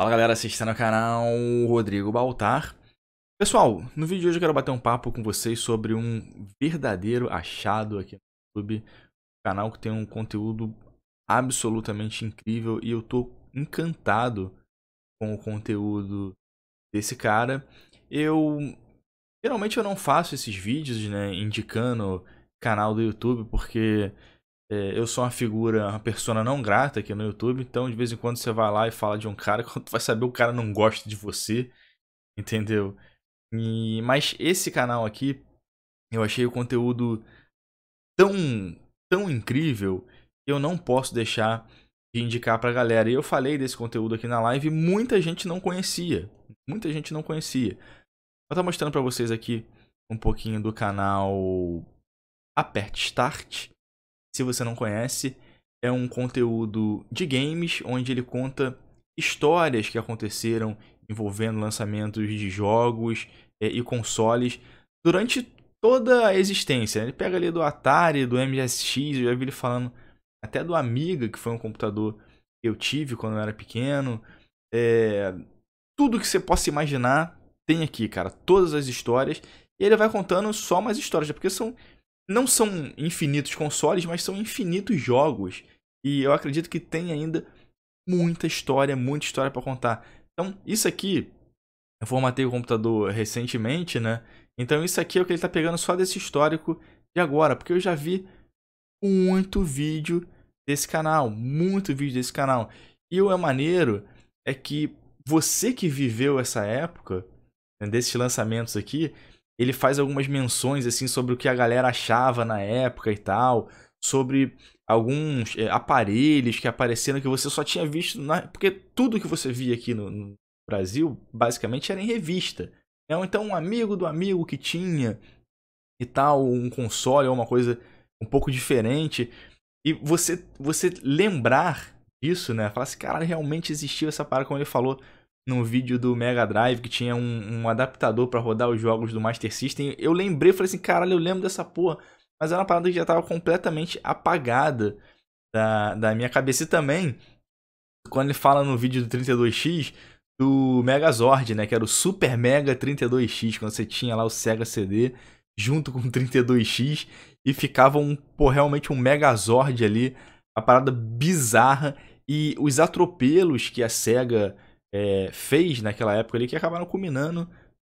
Fala galera, assistindo ao canal Rodrigo Baltar. Pessoal, no vídeo de hoje eu quero bater um papo com vocês sobre um verdadeiro achado aqui no YouTube. Um canal que tem um conteúdo absolutamente incrível e eu tô encantado com o conteúdo desse cara. Eu geralmente eu não faço esses vídeos, né, indicando canal do YouTube porque é, eu sou uma figura, uma persona não grata aqui no YouTube, então de vez em quando você vai lá e fala de um cara, quando vai saber o cara não gosta de você, entendeu? E, mas esse canal aqui, eu achei o conteúdo tão, tão incrível que eu não posso deixar de indicar pra galera. E eu falei desse conteúdo aqui na live e muita gente não conhecia. Muita gente não conhecia. Vou estar mostrando para vocês aqui um pouquinho do canal Aperte Start se você não conhece. É um conteúdo de games onde ele conta histórias que aconteceram envolvendo lançamentos de jogos é, e consoles durante toda a existência. Ele pega ali do Atari, do MSX, eu já vi ele falando até do Amiga, que foi um computador que eu tive quando eu era pequeno. É, tudo que você possa imaginar tem aqui, cara. Todas as histórias. E ele vai contando só mais histórias, porque são não são infinitos consoles, mas são infinitos jogos. E eu acredito que tem ainda muita história, muita história para contar. Então, isso aqui, eu formatei o computador recentemente, né? Então, isso aqui é o que ele tá pegando só desse histórico de agora, porque eu já vi muito vídeo desse canal, muito vídeo desse canal. E o é maneiro é que você que viveu essa época, né, desses lançamentos aqui, ele faz algumas menções assim sobre o que a galera achava na época e tal, sobre alguns é, aparelhos que apareceram que você só tinha visto na... porque tudo que você via aqui no, no Brasil basicamente era em revista. É, então um amigo do amigo que tinha e tal, um console ou uma coisa um pouco diferente. E você você lembrar isso, né? Falar assim, cara realmente existiu essa parada, como ele falou, num vídeo do Mega Drive que tinha um, um adaptador para rodar os jogos do Master System. Eu lembrei, falei assim, caralho, eu lembro dessa porra. Mas era uma parada que já estava completamente apagada da, da minha cabeça. E também, quando ele fala no vídeo do 32X, do Megazord, né? Que era o Super Mega 32X, quando você tinha lá o Sega CD junto com o 32X e ficava um, pô, realmente um Megazord ali, a parada bizarra e os atropelos que a Sega é, fez naquela época ali que acabaram culminando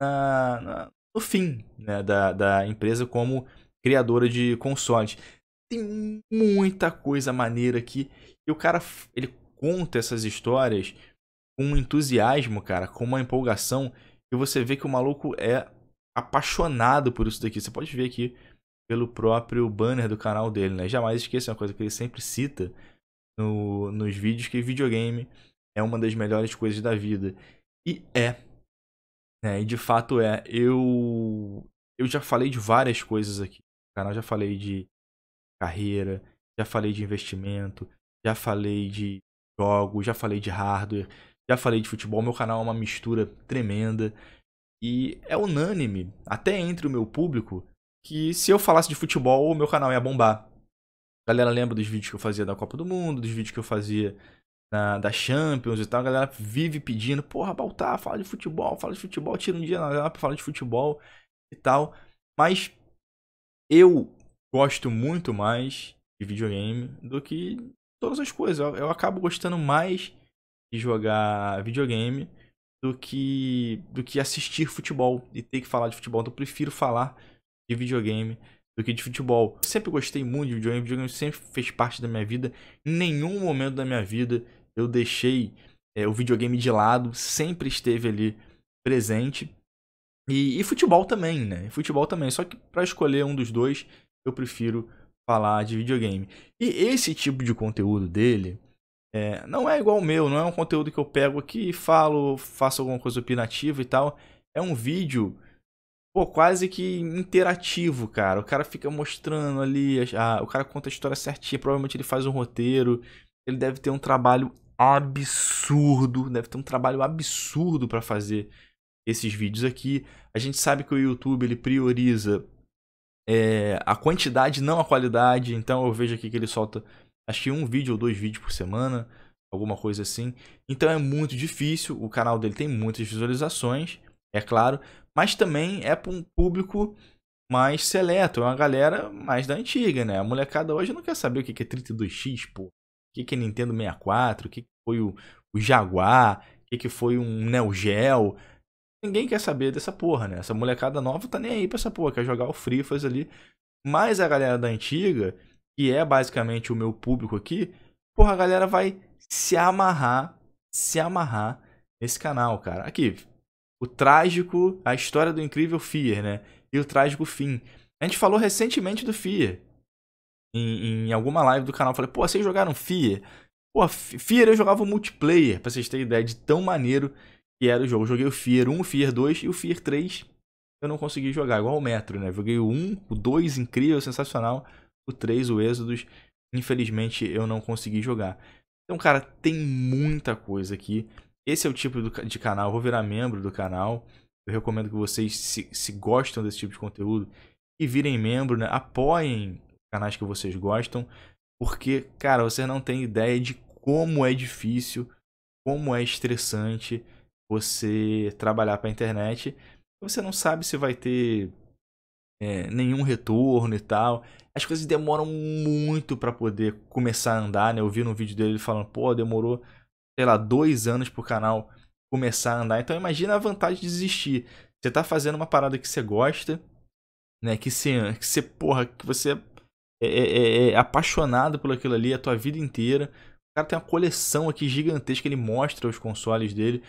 na, na, no fim né, da, da empresa como criadora de consoles. Tem muita coisa maneira aqui e o cara ele conta essas histórias com um entusiasmo, cara, com uma empolgação e você vê que o maluco é apaixonado por isso daqui. Você pode ver aqui pelo próprio banner do canal dele, né? Jamais esqueça é uma coisa que ele sempre cita no, nos vídeos que é videogame é uma das melhores coisas da vida. E é. Né? E de fato é. Eu, eu já falei de várias coisas aqui no canal, já falei de carreira, já falei de investimento, já falei de jogos, já falei de hardware, já falei de futebol. Meu canal é uma mistura tremenda. E é unânime, até entre o meu público, que se eu falasse de futebol, o meu canal ia bombar. A galera lembra dos vídeos que eu fazia da Copa do Mundo, dos vídeos que eu fazia na, da Champions e tal, a galera vive pedindo, porra, Baltar, fala de futebol, fala de futebol, tira um dia na galera pra falar de futebol e tal. Mas eu gosto muito mais de videogame do que todas as coisas. Eu, eu acabo gostando mais de jogar videogame do que do que assistir futebol e ter que falar de futebol. Então eu prefiro falar de videogame do que de futebol. Eu sempre gostei muito de videogame, videogame sempre fez parte da minha vida. Em nenhum momento da minha vida eu deixei é, o videogame de lado, sempre esteve ali presente. E, e futebol também, né? Futebol também. Só que para escolher um dos dois, eu prefiro falar de videogame. E esse tipo de conteúdo dele é, não é igual o meu, não é um conteúdo que eu pego aqui e falo, faço alguma coisa opinativa e tal. É um vídeo pô, quase que interativo, cara. O cara fica mostrando ali, a, a, o cara conta a história certinha, provavelmente ele faz um roteiro ele deve ter um trabalho absurdo, deve ter um trabalho absurdo para fazer esses vídeos aqui. A gente sabe que o YouTube ele prioriza é, a quantidade, não a qualidade. Então eu vejo aqui que ele solta acho que um vídeo ou dois vídeos por semana, alguma coisa assim. Então é muito difícil. O canal dele tem muitas visualizações, é claro, mas também é para um público mais seleto, é uma galera mais da antiga, né? A molecada hoje não quer saber o que é 32x, pô que, que é Nintendo 64, o que, que foi o, o Jaguar, o que, que foi um Neo Geo. Ninguém quer saber dessa porra, né? Essa molecada nova tá nem aí pra essa porra, quer jogar o Free ali. Mas a galera da antiga, que é basicamente o meu público aqui, porra, a galera vai se amarrar, se amarrar nesse canal, cara. Aqui, o trágico, a história do incrível Fear, né? E o trágico fim. A gente falou recentemente do Fear em, em alguma live do canal, falei, pô, vocês jogaram Fear? Pô, Fear eu jogava multiplayer, pra vocês terem ideia de tão maneiro que era o jogo. Eu joguei o Fear 1, o FIA 2 e o Fear 3 eu não consegui jogar, igual o Metro, né? Joguei o 1, o 2, incrível, sensacional. O 3, o Exodus, infelizmente eu não consegui jogar. Então, cara, tem muita coisa aqui. Esse é o tipo de canal, eu vou virar membro do canal. Eu recomendo que vocês, se, se gostam desse tipo de conteúdo, e virem membro, né? Apoiem canais que vocês gostam, porque, cara, você não tem ideia de como é difícil, como é estressante você trabalhar para a internet. Você não sabe se vai ter é, nenhum retorno e tal. As coisas demoram muito para poder começar a andar, né? Eu vi no vídeo dele falando, pô, demorou, sei lá, dois anos pro canal começar a andar. Então imagina a vantagem de desistir. Você tá fazendo uma parada que você gosta, né? Que você, que você porra, que você é, é, é, é apaixonado por aquilo ali a tua vida inteira. O cara tem uma coleção aqui gigantesca, ele mostra os consoles dele.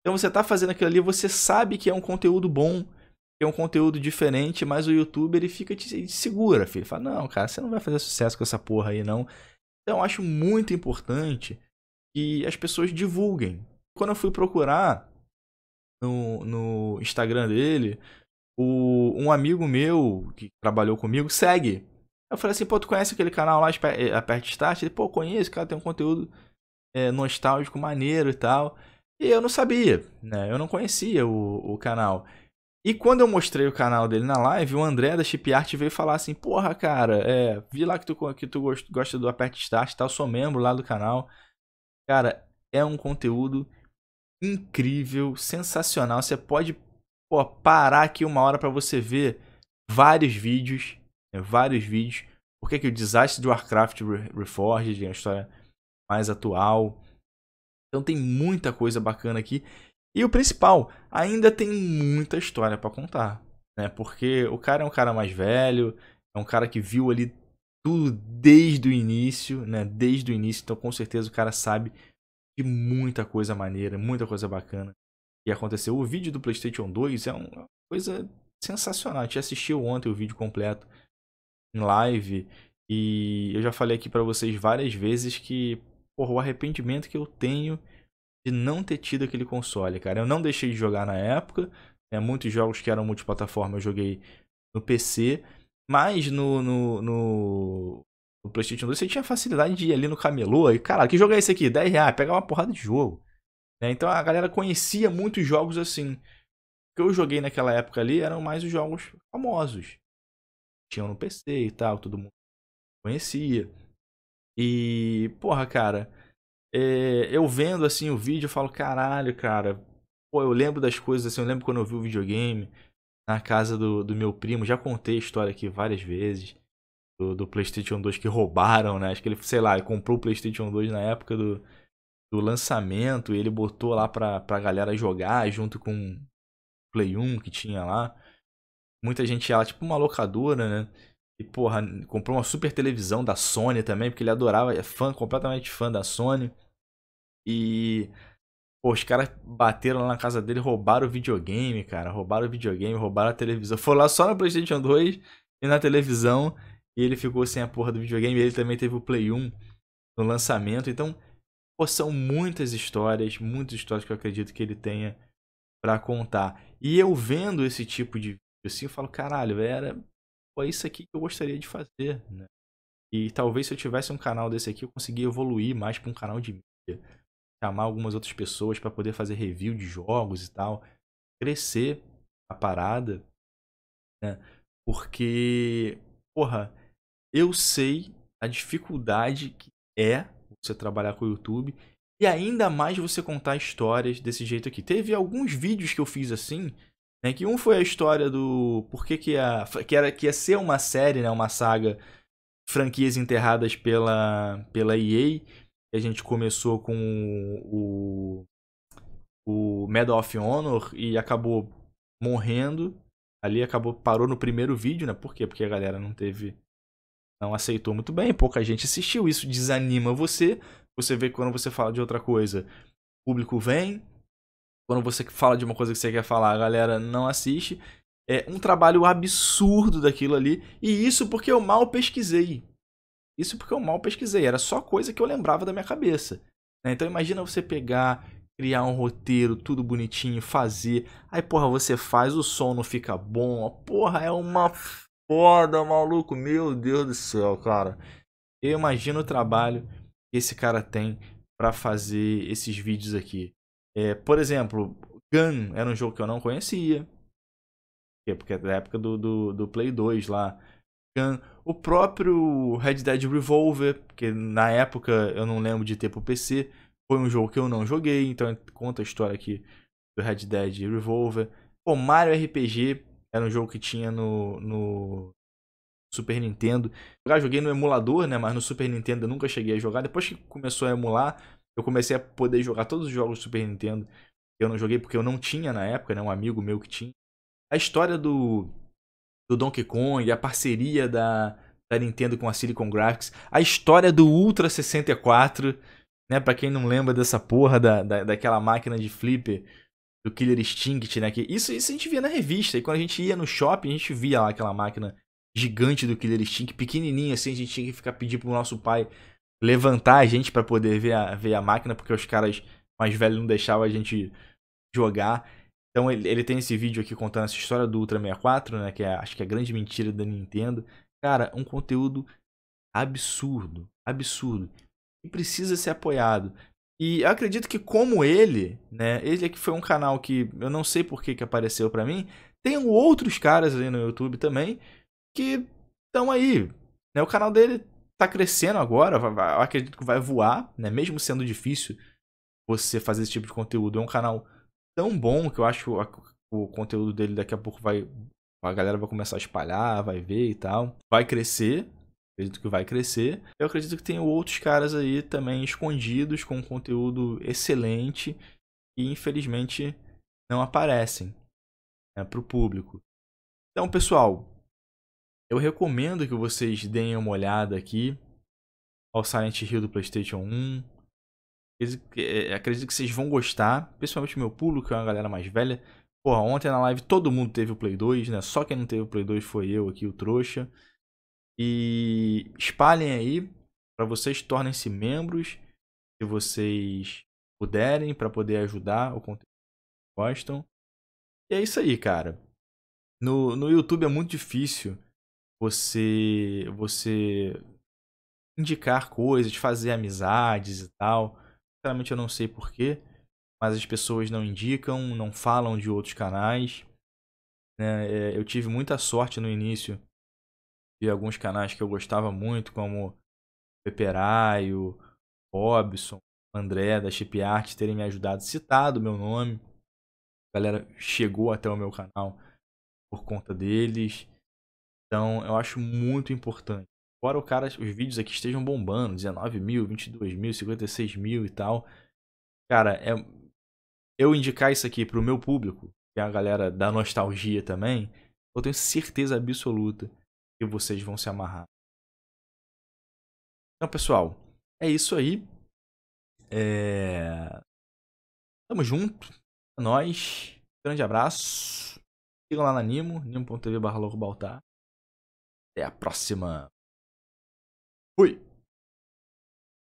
Então você tá fazendo aquilo ali, você sabe que é um conteúdo bom, que é um conteúdo diferente, mas o YouTube ele fica te, ele te segura, filho. Ele fala, não, cara, você não vai fazer sucesso com essa porra aí, não. Então acho muito importante que as pessoas divulguem. Quando eu fui procurar no, no Instagram dele, o, um amigo meu que trabalhou comigo segue eu falei assim, pô, tu conhece aquele canal lá, eh, aperte Start? Ele, pô, conheço, cara, tem um conteúdo é, nostálgico maneiro e tal. E eu não sabia, né? Eu não conhecia o, o canal. E quando eu mostrei o canal dele na live, o André da Chip Art veio falar assim, porra, cara, é, vi lá que tu, que tu gosta do aperte Start e tal, sou membro lá do canal. Cara, é um conteúdo incrível, sensacional. Você pode pô, parar aqui uma hora para você ver vários vídeos né, vários vídeos. Por que, que o desastre de Warcraft Reforged é a história mais atual. Então tem muita coisa bacana aqui. E o principal, ainda tem muita história para contar. Né? Porque o cara é um cara mais velho, é um cara que viu ali tudo desde o início, né? Desde o início, então com certeza o cara sabe de muita coisa maneira, muita coisa bacana que aconteceu. O vídeo do PlayStation 2 é, é uma coisa sensacional. A gente assistiu ontem o vídeo completo em live. E eu já falei aqui para vocês várias vezes que, porra, o arrependimento que eu tenho de não ter tido aquele console, cara. Eu não deixei de jogar na época. Né? Muitos jogos que eram multiplataforma eu joguei no PC. Mas no, no, no, no PlayStation 2 você tinha facilidade de ir ali no camelô e, cara, que jogo é esse aqui? 10 reais, pegar uma porrada de jogo. Né? Então a galera conhecia muitos jogos assim. O que eu joguei naquela época ali eram mais os jogos famosos tinham no PC e tal, todo mundo conhecia. E, porra, cara, é, eu vendo assim o vídeo, eu falo, caralho, cara, pô, eu lembro das coisas assim, eu lembro quando eu vi o videogame na casa do, do meu primo, já contei a história aqui várias vezes. Do, do PlayStation 2 que roubaram, né? Acho que ele, sei lá, ele comprou o PlayStation 2 na época do, do lançamento e ele botou lá pra, pra galera jogar junto com o Play 1 que tinha lá. Muita gente ia lá, tipo uma locadora, né? E, porra, comprou uma super televisão da Sony também, porque ele adorava, é fã, completamente fã da Sony. E. Pô, os caras bateram lá na casa dele, roubaram o videogame, cara. Roubaram o videogame, roubaram a televisão. foi lá só na PlayStation 2 e na televisão. E ele ficou sem a porra do videogame. Ele também teve o Play 1 no lançamento. Então, pô, são muitas histórias, muitas histórias que eu acredito que ele tenha para contar. E eu vendo esse tipo de eu sim falo, caralho, era foi isso aqui que eu gostaria de fazer, né? E talvez se eu tivesse um canal desse aqui, eu conseguia evoluir mais para um canal de mídia, chamar algumas outras pessoas para poder fazer review de jogos e tal, crescer a parada, né? Porque, porra, eu sei a dificuldade que é você trabalhar com o YouTube e ainda mais você contar histórias desse jeito aqui. Teve alguns vídeos que eu fiz assim, né? Que um foi a história do por que, que a que era que ia ser uma série, né, uma saga franquias enterradas pela pela EA. A gente começou com o o Medal of Honor e acabou morrendo. Ali acabou parou no primeiro vídeo, né? Por quê? Porque a galera não teve não aceitou muito bem, pouca gente assistiu, isso desanima você. Você vê que quando você fala de outra coisa, o público vem, quando você fala de uma coisa que você quer falar, a galera não assiste. É um trabalho absurdo daquilo ali. E isso porque eu mal pesquisei. Isso porque eu mal pesquisei. Era só coisa que eu lembrava da minha cabeça. Né? Então imagina você pegar, criar um roteiro, tudo bonitinho, fazer. Aí, porra, você faz, o som não fica bom. Porra, é uma foda, maluco. Meu Deus do céu, cara. Eu imagino o trabalho que esse cara tem para fazer esses vídeos aqui. É, por exemplo, Gun era um jogo que eu não conhecia. Porque é da época do, do, do, Play 2 lá. Gun. O próprio Red Dead Revolver, que na época eu não lembro de ter pro PC, foi um jogo que eu não joguei, então é, conta a história aqui do Red Dead Revolver. Pô, Mario RPG era um jogo que tinha no, no Super Nintendo. Eu joguei no emulador, né? Mas no Super Nintendo eu nunca cheguei a jogar. Depois que começou a emular, eu comecei a poder jogar todos os jogos do Super Nintendo que eu não joguei porque eu não tinha na época, né? Um amigo meu que tinha. A história do, do Donkey Kong, a parceria da, da Nintendo com a Silicon Graphics, a história do Ultra 64, né? Pra quem não lembra dessa porra da, da, daquela máquina de flipper do Killer Instinct, né? Que isso, isso a gente via na revista. E quando a gente ia no shopping, a gente via lá aquela máquina gigante do Killer Instinct, pequenininha assim, a gente tinha que ficar pedindo pro nosso pai levantar a gente para poder ver a, ver a máquina, porque os caras mais velhos não deixavam a gente jogar. Então ele, ele tem esse vídeo aqui contando essa história do Ultra 64, né? Que é, acho que é a grande mentira da Nintendo. Cara, um conteúdo absurdo, absurdo. E precisa ser apoiado. E eu acredito que como ele, né? Ele é que foi um canal que eu não sei por que, que apareceu para mim. Tem outros caras ali no YouTube também que estão aí. Né? O canal dele tá crescendo agora, vai, vai, eu acredito que vai voar, né? Mesmo sendo difícil você fazer esse tipo de conteúdo. É um canal tão bom que eu acho que o conteúdo dele daqui a pouco vai. A galera vai começar a espalhar, vai ver e tal. Vai crescer. Acredito que vai crescer. Eu acredito que tem outros caras aí também escondidos com conteúdo excelente e infelizmente não aparecem né, para o público. Então, pessoal, eu recomendo que vocês deem uma olhada aqui ao Silent Hill do PlayStation 1. É, é, acredito que vocês vão gostar, principalmente o meu pulo, que é uma galera mais velha. Porra, ontem na live todo mundo teve o Play 2, né? Só quem não teve o Play 2 foi eu aqui, o trouxa. E espalhem aí para vocês, tornem-se membros, se vocês puderem, para poder ajudar o conteúdo que gostam. E é isso aí, cara. No, no YouTube é muito difícil você você indicar coisas, fazer amizades e tal. Sinceramente eu não sei porquê, mas as pessoas não indicam, não falam de outros canais. Né? É, eu tive muita sorte no início de alguns canais que eu gostava muito, como Peperaio, Robson, André da Chip Art terem me ajudado, citado meu nome. A galera chegou até o meu canal por conta deles. Então, eu acho muito importante. Embora o cara, os vídeos aqui estejam bombando, 19 mil, 22 mil, 56 mil e tal. Cara, é, eu indicar isso aqui pro meu público, que é a galera da nostalgia também, eu tenho certeza absoluta que vocês vão se amarrar. Então, pessoal, é isso aí. É... Tamo junto. É nóis. Grande abraço. Sigam lá na Nimo, nimo.tv até a próxima. Fui!